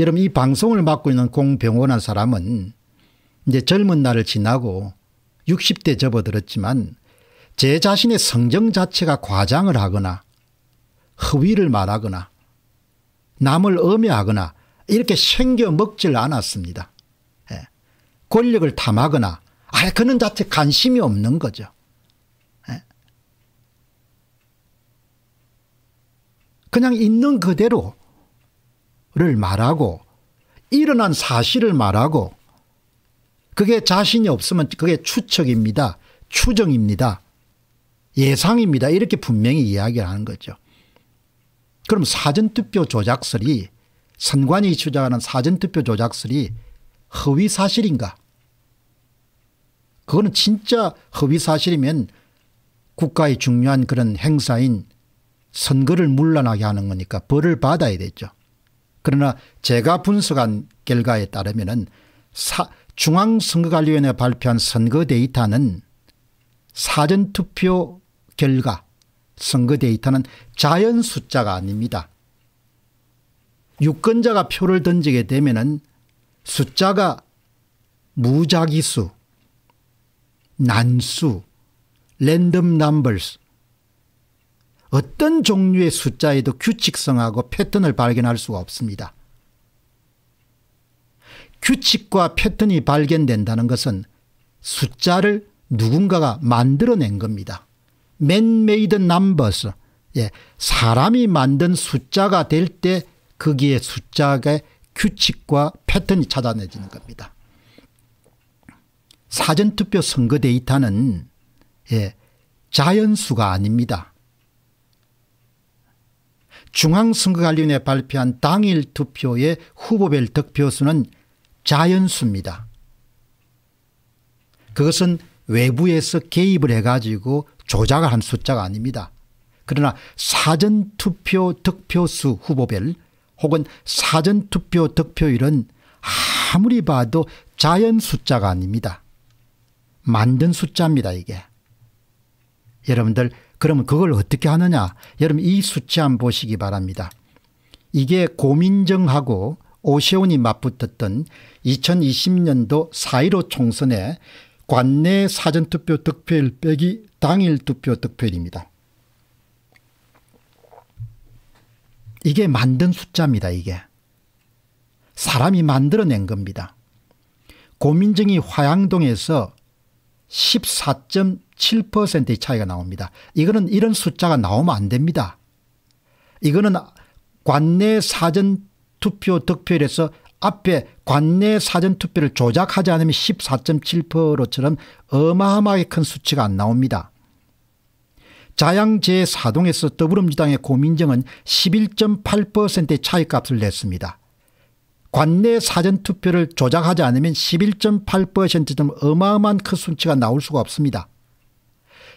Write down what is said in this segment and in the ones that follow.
여러분 이 방송을 맡고 있는 공병원한 사람은 이제 젊은 날을 지나고 60대 접어들었지만 제 자신의 성정 자체가 과장을 하거나 허위를 말하거나 남을 엄해하거나 이렇게 생겨 먹질 않았습니다. 예. 권력을 탐하거나 아예 그는 자체 관심이 없는 거죠. 예. 그냥 있는 그대로 를 말하고 일어난 사실을 말하고 그게 자신이 없으면 그게 추측입니다. 추정입니다. 예상입니다. 이렇게 분명히 이야기를 하는 거죠. 그럼 사전투표 조작설이 선관위 주장하는 사전투표 조작설이 허위사실인가? 그거는 진짜 허위사실이면 국가의 중요한 그런 행사인 선거를 물러나게 하는 거니까 벌을 받아야 되죠. 그러나 제가 분석한 결과에 따르면 중앙선거관리위원회 발표한 선거 데이터는 사전투표 결과 선거 데이터는 자연 숫자가 아닙니다. 유권자가 표를 던지게 되면 숫자가 무작위수, 난수, 랜덤 넘버스 어떤 종류의 숫자에도 규칙성하고 패턴을 발견할 수가 없습니다. 규칙과 패턴이 발견된다는 것은 숫자를 누군가가 만들어낸 겁니다. man-made numbers. 예, 사람이 만든 숫자가 될 때 거기에 숫자의 규칙과 패턴이 찾아내지는 겁니다. 사전투표 선거 데이터는 예, 자연수가 아닙니다. 중앙선거관리위원회 발표한 당일 투표의 후보별 득표수는 자연수입니다. 그것은 외부에서 개입을 해가지고 조작을 한 숫자가 아닙니다. 그러나 사전투표 득표수 후보별 혹은 사전투표 득표율은 아무리 봐도 자연 숫자가 아닙니다. 만든 숫자입니다 이게. 여러분들 그러면 그걸 어떻게 하느냐 여러분 이 수치 한번 보시기 바랍니다. 이게 고민정하고 오세훈이 맞붙었던 2020년도 4.15 총선의 관내 사전투표 득표율 빼기 당일 투표 득표율입니다. 이게 만든 숫자입니다. 이게. 사람이 만들어낸 겁니다. 고민정이 화양동에서 14.7%의 차이가 나옵니다. 이거는 이런 숫자가 나오면 안 됩니다. 이거는 관내 사전 투표 득표율에서 앞에 관내 사전 투표를 조작하지 않으면 14.7%처럼 어마어마하게 큰 수치가 안 나옵니다. 자양제 4동에서 더불어민주당의 고민정은 11.8%의 차이값을 냈습니다. 관내 사전투표를 조작하지 않으면 11.8%점 어마어마한 큰 수치가 나올 수가 없습니다.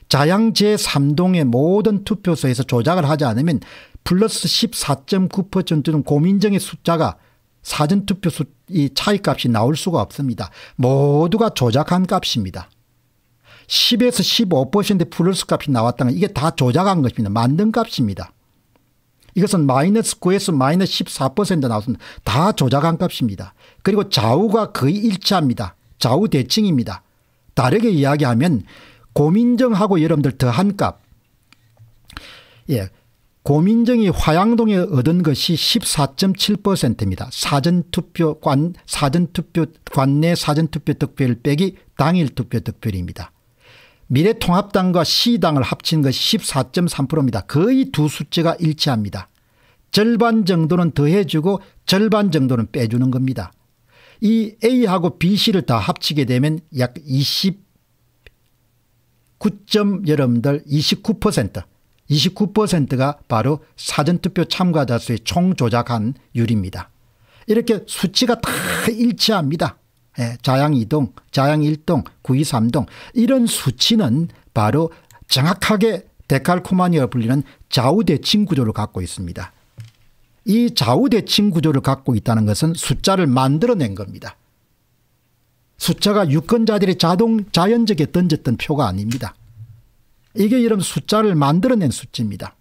자양 제3동의 모든 투표소에서 조작을 하지 않으면 플러스 14.9%는 고민정의 숫자가 사전투표 이 차이값이 나올 수가 없습니다. 모두가 조작한 값입니다. 10에서 15% 플러스 값이 나왔다면 이게 다 조작한 것입니다. 만든 값입니다. 이것은 마이너스 9에서 마이너스 14% 나왔습니다. 다 조작한 값입니다. 그리고 좌우가 거의 일치합니다. 좌우 대칭입니다. 다르게 이야기하면 고민정하고 여러분들 더한 값. 예. 고민정이 화양동에 얻은 것이 14.7%입니다. 사전투표관, 사전투표, 관내 사전투표 득표율 빼기 당일 투표 득표율입니다. 미래통합당과 시당을 합친 것이 14.3%입니다. 거의 두 숫자가 일치합니다. 절반 정도는 더해주고 절반 정도는 빼주는 겁니다. 이 A하고 BC를 다 합치게 되면 약 29점 여러분들 29% 29%가 바로 사전투표 참가자 수의 총조작한 율입니다. 이렇게 수치가 다 일치합니다. 예, 자양2동, 자양1동, 923동 이런 수치는 바로 정확하게 데칼코마니어 불리는 좌우대칭 구조를 갖고 있습니다. 이 좌우대칭 구조를 갖고 있다는 것은 숫자를 만들어낸 겁니다. 숫자가 유권자들이 자동 자연적에 던졌던 표가 아닙니다. 이게 이런 숫자를 만들어낸 수치입니다.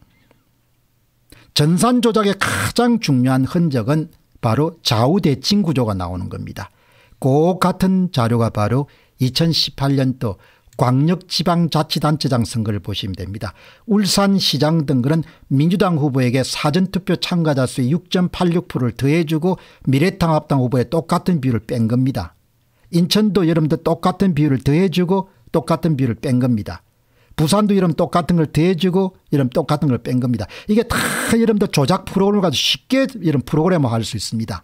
전산 조작의 가장 중요한 흔적은 바로 좌우대칭 구조가 나오는 겁니다. 꼭 같은 자료가 바로 2018년도 광역지방자치단체장 선거를 보시면 됩니다. 울산시장 등은 민주당 후보에게 사전투표 참가자 수의 6.86%를 더해주고 미래통합당 후보에 똑같은 비율을 뺀 겁니다. 인천도 여러분도 똑같은 비율을 더해주고 똑같은 비율을 뺀 겁니다. 부산도 이름 똑같은 걸 대주고 이름 똑같은 걸 뺀 겁니다. 이게 다 이름도 조작 프로그램을 가지고 쉽게 이런 프로그램을 할 수 있습니다.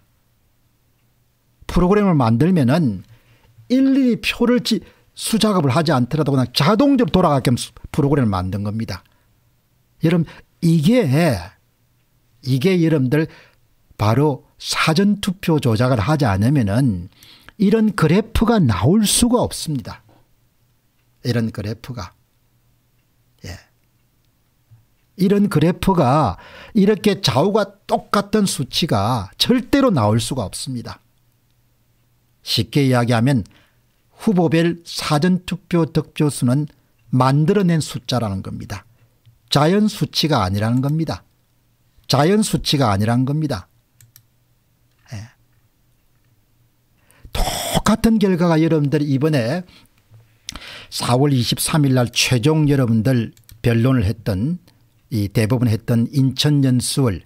프로그램을 만들면은 일일이 표를 지, 수작업을 하지 않더라도 그냥 자동적으로 돌아가게끔 프로그램을 만든 겁니다. 여러분 이게 이게 여러분들 바로 사전투표 조작을 하지 않으면은 이런 그래프가 나올 수가 없습니다. 이런 그래프가. 예. 이런 그래프가 이렇게 좌우가 똑같은 수치가 절대로 나올 수가 없습니다. 쉽게 이야기하면 후보별 사전투표 득표수는 만들어낸 숫자라는 겁니다. 자연 수치가 아니라는 겁니다. 자연 수치가 아니라는 겁니다. 예. 똑같은 결과가 여러분들 이번에 4월 23일 날 최종 여러분들 변론을 했던 이 대법원 했던 인천 연수월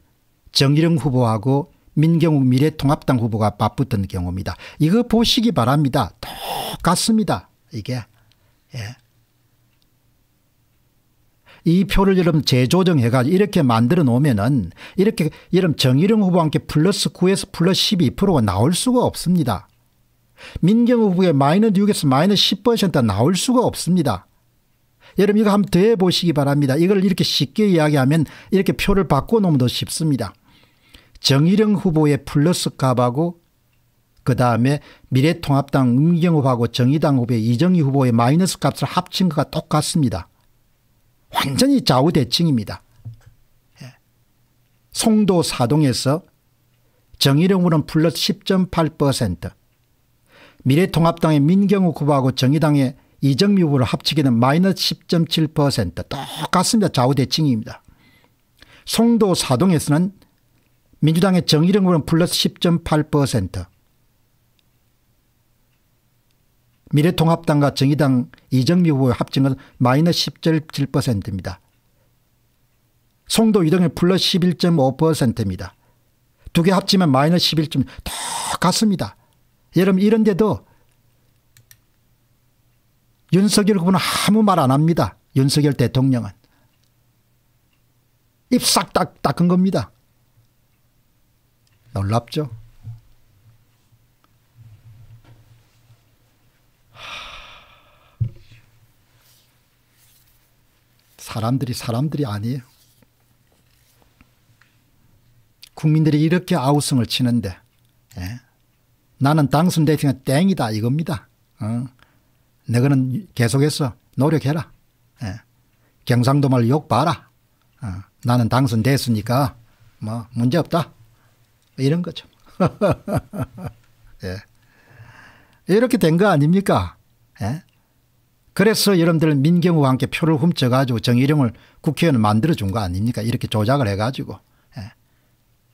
정일영 후보하고 민경욱 미래통합당 후보가 맞붙던 경우입니다. 이거 보시기 바랍니다. 똑같습니다. 이게. 예. 이 표를 여러분 재조정해가지고 이렇게 만들어 놓으면은 이렇게 여러분 정일영 후보와 함께 플러스 9에서 플러스 12%가 나올 수가 없습니다. 민경욱 후보의 마이너 6에서 마이너 10%가 나올 수가 없습니다. 여러분 이거 한번 더해 보시기 바랍니다. 이걸 이렇게 쉽게 이야기하면 이렇게 표를 바꿔 놓으면 더 쉽습니다. 정일영 후보의 플러스값하고 그다음에 미래통합당 은경호하고 정의당 후보 의 이정희 후보의 마이너스값을 합친 것과 똑같습니다. 완전히 좌우대칭입니다. 예. 송도 사동에서 정의령으로는 플러스 10.8% 미래통합당의 민경욱 후보하고 정의당의 이정미 후보를 합치기는 마이너스 10.7% 똑같습니다. 좌우대칭입니다. 송도 사동에서는 민주당의 정의령 후보는 플러스 10.8% 미래통합당과 정의당 이정미 후보의 합증은 마이너스 10.7%입니다. 송도 이동의 플러스 11.5%입니다. 두 개 합치면 마이너스 1 1 5 똑같습니다. 여러분 이런데도 윤석열 후보는 아무 말 안 합니다. 윤석열 대통령은. 입 싹 닦은 겁니다. 놀랍죠? 사람들이 사람들이 아니에요. 국민들이 이렇게 아우성을 치는데 예? 나는 당선돼 있으 땡이다 이겁니다. 어? 너는 계속해서 노력해라. 예. 경상도 말욕 봐라. 어. 나는 당선됐으니까 뭐 문제없다. 이런 거죠. 예. 이렇게 된 거 아닙니까? 예? 그래서 여러분들 민경우와 함께 표를 훔쳐가지고 정의령을 국회의원을 만들어준 거 아닙니까? 이렇게 조작을 해가지고. 예.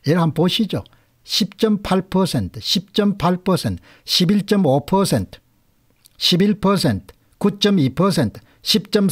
얘를 한번 보시죠. 10.8%, 10.8%, 11.5%, 11%, 9.2%, 10.3%,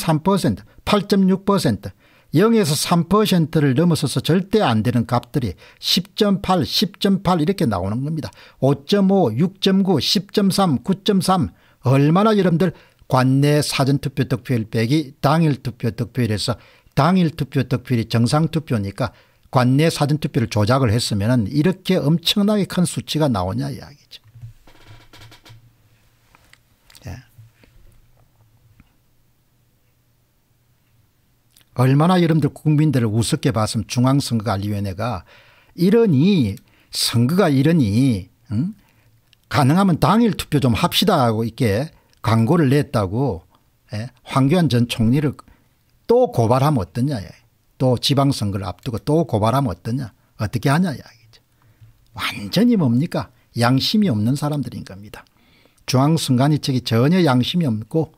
8.6%, 0에서 3%를 넘어서서 절대 안 되는 값들이 10.8, 10.8 이렇게 나오는 겁니다. 5.5, 6.9, 10.3, 9.3 얼마나 여러분들 관내 사전투표 득표율 빼기 당일 투표 득표율에서 당일 투표 득표율이 정상투표니까 관내 사전투표를 조작을 했으면 이렇게 엄청나게 큰 수치가 나오냐 이야기죠. 얼마나 여러분들 국민들을 우습게 봤으면 중앙선거관리위원회가 이러니 선거가 이러니 응? 가능하면 당일 투표 좀 합시다 하고 이렇게 광고를 냈다고 예? 황교안 전 총리를 또 고발하면 어떠냐 예. 또 지방선거를 앞두고 또 고발하면 어떠냐 어떻게 하냐 이야기죠. 완전히 뭡니까 양심이 없는 사람들인 겁니다. 중앙선관위 측이 전혀 양심이 없고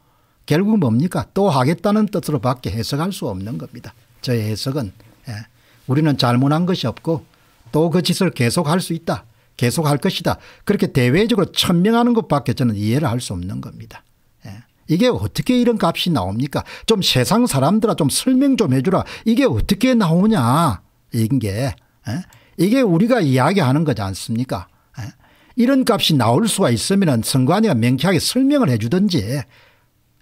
결국 뭡니까 또 하겠다는 뜻으로 밖에 해석할 수 없는 겁니다. 저의 해석은 예. 우리는 잘못한 것이 없고 또 그 짓을 계속할 수 있다. 계속할 것이다. 그렇게 대외적으로 천명하는 것밖에 저는 이해를 할 수 없는 겁니다. 예. 이게 어떻게 이런 값이 나옵니까 좀 세상 사람들아 좀 설명 좀 해주라 이게 어떻게 나오냐 이게 예. 이게 우리가 이야기하는 거지 않습니까 예, 이런 값이 나올 수가 있으면 선관위가 명쾌하게 설명을 해주든지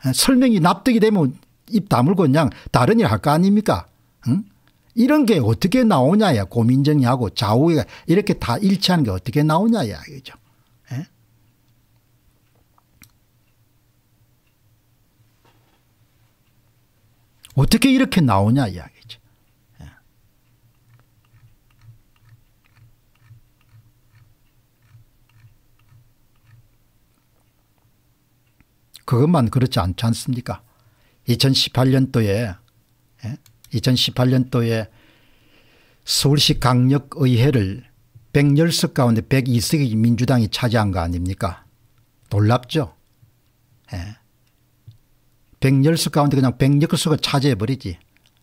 어, 설명이 납득이 되면 입 다물고 그냥 다른 일 할 거 아닙니까? 응? 이런 게 어떻게 나오냐야 고민정이하고 좌우가 이렇게 다 일치하는 게 어떻게 나오냐야 이죠 예? 어떻게 이렇게 나오냐 야 그것만 그렇지 않지 않습니까 2018년도에 2018년도에 예? 서울시 강력의회를 110석 가운데 102석이 민주당이 차지한 거 아닙니까? 놀랍죠? 110석 예? 가운데 그냥 106석을 차지해버리지.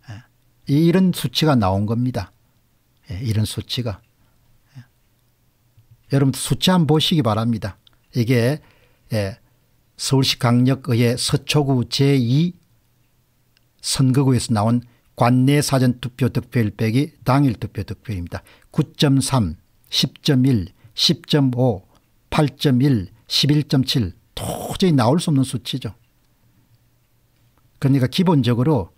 예? 이런 수치가 나온 겁니다. 이런 수치가. 여러분 수치 한번 보시기 바랍니다. 이게 서울시 강력의회 서초구 제2 선거구에서 나온 관내 사전투표 득표율 빼기 당일 투표 득표율입니다. 9.3, 10.1, 10.5, 8.1, 11.7 도저히 나올 수 없는 수치죠. 그러니까 기본적으로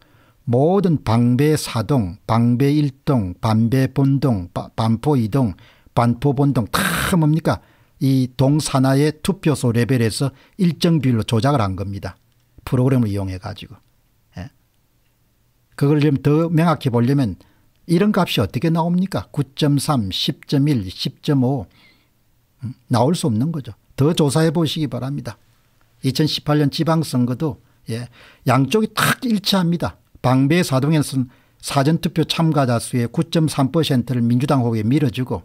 모든 방배 사동, 방배 일동, 방배 본동, 반포 이동, 반포 본동 다 뭡니까 이 동산하의 투표소 레벨에서 일정 비율로 조작을 한 겁니다. 프로그램을 이용해 가지고. 예. 그걸 좀 더 명확히 보려면 이런 값이 어떻게 나옵니까? 9.3, 10.1, 10.5 음, 나올 수 없는 거죠. 더 조사해 보시기 바랍니다. 2018년 지방선거도 예, 양쪽이 탁 일치합니다. 방배 사동에서는 사전투표 참가자 수의 9.3%를 민주당 후보에 밀어주고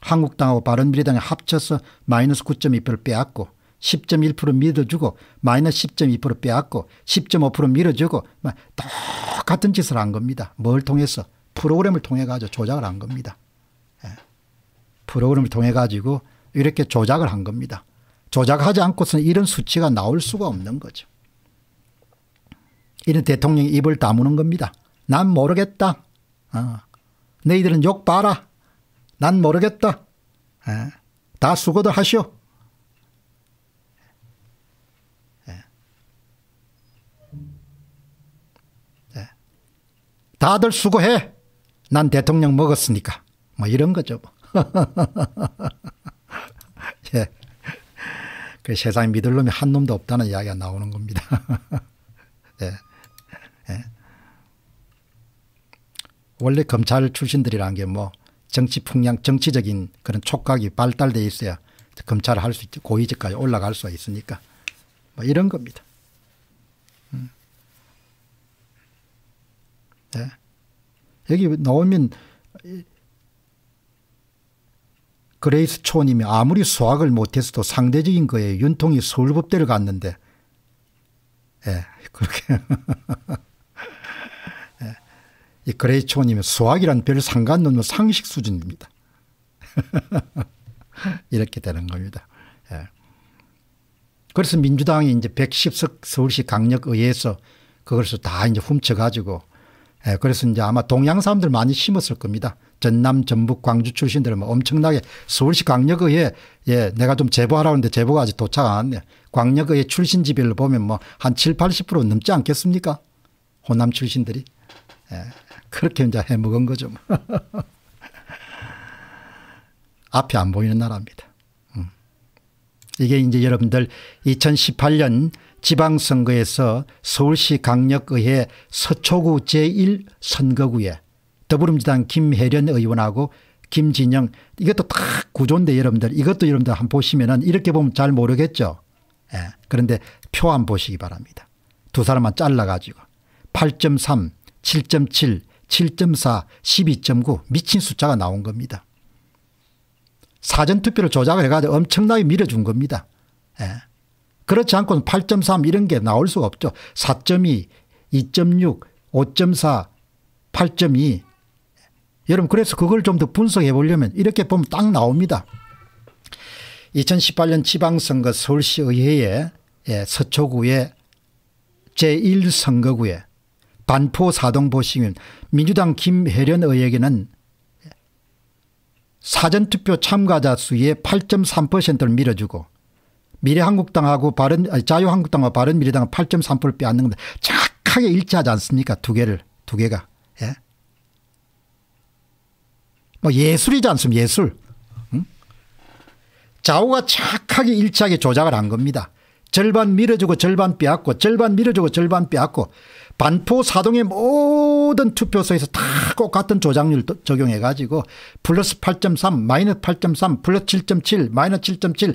한국당하고 바른미래당이 합쳐서 마이너스 9.2%를 빼앗고 10.1% 밀어주고 마이너스 10.2% 빼앗고 10.5% 밀어주고 똑같은 짓을 한 겁니다. 뭘 통해서 프로그램을 통해 가지고 조작을 한 겁니다. 예. 프로그램을 통해 가지고 이렇게 조작을 한 겁니다. 조작하지 않고서는 이런 수치가 나올 수가 없는 거죠. 이런 대통령이 입을 다무는 겁니다. 난 모르겠다. 어. 너희들은 욕 봐라. 난 모르겠다. 에, 예, 다 수고들 하시오. 에, 예. 에, 예. 다들 수고해. 난 대통령 먹었으니까. 뭐 이런 거죠. 뭐. 예. 그 세상에 믿을 놈이 한 놈도 없다는 이야기가 나오는 겁니다. 예. 예. 원래 검찰 출신들이란 게뭐 정치 풍향 정치적인 그런 촉각이 발달돼 있어야 검찰을 할 수 있죠. 고위직까지 올라갈 수가 있으니까 뭐 이런 겁니다. 음. 네. 여기 나오면 그레이스 초님이 아무리 수학을 못했어도 상대적인 거에 윤통이 서울법대를 갔는데 예, 네. 그렇게 이 그레이초님의 수학이란 별 상관없는 상식 수준입니다. 이렇게 되는 겁니다. 예. 그래서 민주당이 이제 110석 서울시 강력의회에서 그것을 다 이제 훔쳐가지고 예, 그래서 이제 아마 동양 사람들 많이 심었을 겁니다. 전남, 전북, 광주 출신들은 뭐 엄청나게 서울시 강력의회 예, 내가 좀 제보하라는데 제보가 아직 도착 안 예, 왔네. 광역의회 출신 지별로 보면 뭐 한 7, 80% 넘지 않겠습니까? 호남 출신들이. 예. 그렇게 이제 해먹은 거죠. 뭐. 앞이 안 보이는 나라입니다. 음. 이게 이제 여러분들 2018년 지방선거에서 서울시 강력의회 서초구 제1선거구에 더불어민주당 김혜련 의원하고 김진영 이것도 다 구조인데 여러분들 이것도 여러분들 한번 보시면은 이렇게 보면 잘 모르겠죠. 예. 그런데 표 안 보시기 바랍니다. 두 사람만 잘라가지고 8.3, 7.7, 7.4, 12.9 미친 숫자가 나온 겁니다. 사전투표를 조작을 해가지고 엄청나게 밀어준 겁니다. 예. 그렇지 않고는 8.3 이런 게 나올 수가 없죠. 4.2, 2.6, 5.4, 8.2. 여러분 그래서 그걸 좀 더 분석해 보려면 이렇게 보면 딱 나옵니다. 2018년 지방선거 서울시의회에 예, 서초구에 제1선거구에 반포 사동보 시면 민주당 김혜련 의에게는 사전투표 참가자 수의 8.3%를 밀어주고 미래한국당하고 바른 자유한국당과 바른미래당은 8.3%를 빼앗는 겁니다. 정확하게 일치하지 않습니까? 두 개를 두 개가 예? 뭐 예술이지 않습니까? 예술 응? 좌우가 착하게 일치하게 조작을 한 겁니다. 절반 밀어주고 절반 빼앗고 절반 밀어주고 절반 빼앗고 반포 사동의 모든 투표소에서 다 똑같은 조작률 적용해 가지고 플러스 8.3 마이너스 8.3 플러스 7.7 마이너스 7.7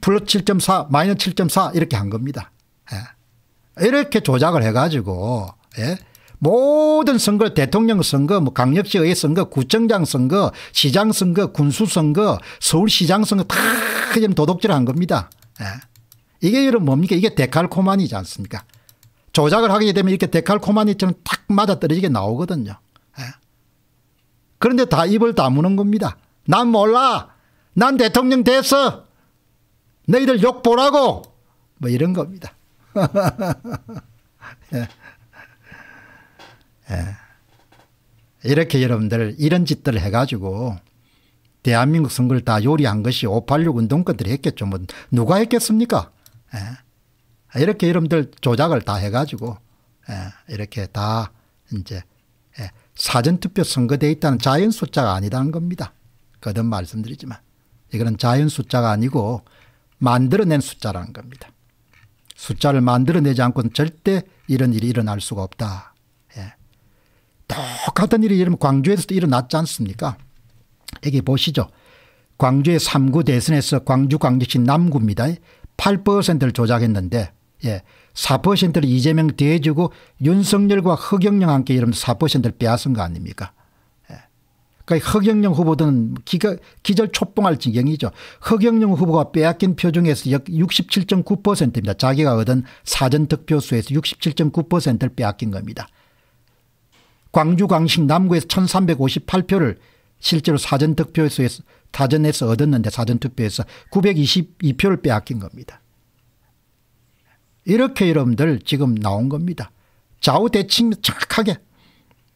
플러스 7.4 마이너스 7.4 이렇게 한 겁니다. 예. 이렇게 조작을 해 가지고 예. 모든 선거 대통령 선거 뭐 강력시의 선거 구청장 선거 시장 선거 군수 선거 서울시장 선거 다 지금 도둑질한 겁니다. 예. 이게 이런 뭡니까? 이게 데칼코마니지 않습니까? 조작을 하게 되면 이렇게 데칼코마니처럼 탁 맞아떨어지게 나오거든요. 예. 그런데 다 입을 다무는 겁니다. 난 몰라. 난 대통령 됐어. 너희들 욕 보라고. 뭐 이런 겁니다. 예. 예. 이렇게 여러분들 이런 짓들을 해가지고 대한민국 선거를 다 요리한 것이 586 운동권들이 했겠죠. 뭐 누가 했겠습니까? 예. 이렇게 여러분들 조작을 다 해가지고 예. 이렇게 다 이제 예. 사전투표 선거돼 있다는 자연 숫자가 아니다는 겁니다. 거듭 말씀드리지만 이거는 자연 숫자가 아니고 만들어낸 숫자라는 겁니다. 숫자를 만들어내지 않고는 절대 이런 일이 일어날 수가 없다. 예. 똑같은 일이 이러 광주에서도 일어났지 않습니까? 여기 보시죠. 광주의 3구 대선에서 광주 광주시 남구입니다. 8%를 조작했는데 예. 4%를 이재명 대주고 윤석열과 허경영 함께 여러면 4%를 빼앗은 거 아닙니까? 예. 그러니까 허경영 후보들은 기가, 기절 촉봉할 지경이죠. 허경영 후보가 빼앗긴 표 중에서 67.9%입니다. 자기가 얻은 사전 득표수에서 67.9%를 빼앗긴 겁니다. 광주 광식 남구에서 1358표를 실제로 사전 득표수에서 사전에서 얻었는데 사전투표에서 922표를 빼앗긴 겁니다. 이렇게 여러분들 지금 나온 겁니다. 좌우 대칭 정확하게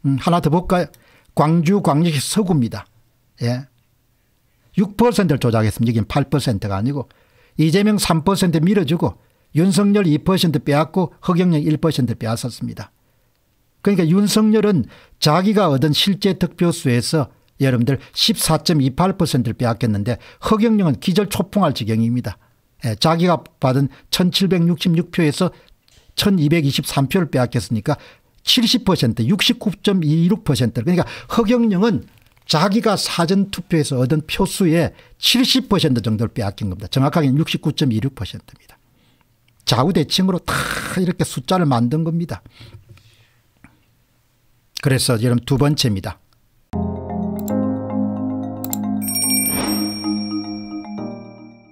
음, 하나 더 볼까요? 광주 광역시 서구입니다. 예. 6%를 조작했습니다. 여긴 8%가 아니고 이재명 3% 밀어주고 윤석열 2% 빼앗고 허경영 1% 빼앗았습니다. 그러니까 윤석열은 자기가 얻은 실제 득표수에서 여러분들 14.28%를 빼앗겼는데 허경영은 기절 초풍할 지경입니다. 예, 자기가 받은 1766표에서 1223표를 빼앗겼으니까 70% 69.26% 그러니까 허경영은 자기가 사전투표에서 얻은 표수의 70% 정도를 빼앗긴 겁니다. 정확하게는 69.26%입니다. 좌우대칭으로 다 이렇게 숫자를 만든 겁니다. 그래서 여러분 두 번째입니다.